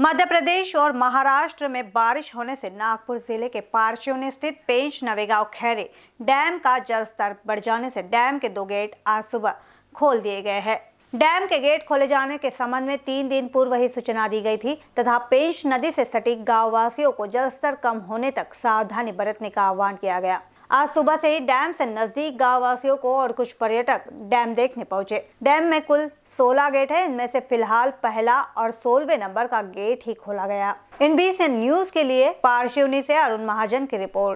मध्य प्रदेश और महाराष्ट्र में बारिश होने से नागपुर जिले के पारच्योन स्थित पेंच नवेगांव खैरे डैम का जलस्तर बढ़ जाने से डैम के दो गेट आज सुबह खोल दिए गए हैं डैम के गेट खोले जाने के संबंध में तीन दिन पूर्व ही सूचना दी गई थी तथा पेंच नदी से सटीक गाँव वासियों को जलस्तर कम होने तक सावधानी बरतने का आह्वान किया गया आज सुबह से ही डैम से नजदीक गाँव वासियों को और कुछ पर्यटक डैम देखने पहुंचे डैम में कुल 16 गेट है इनमें से फिलहाल पहला और सोलवे नंबर का गेट ही खोला गया इन बीच न्यूज के लिए पार्शिवनी से अरुण महाजन की रिपोर्ट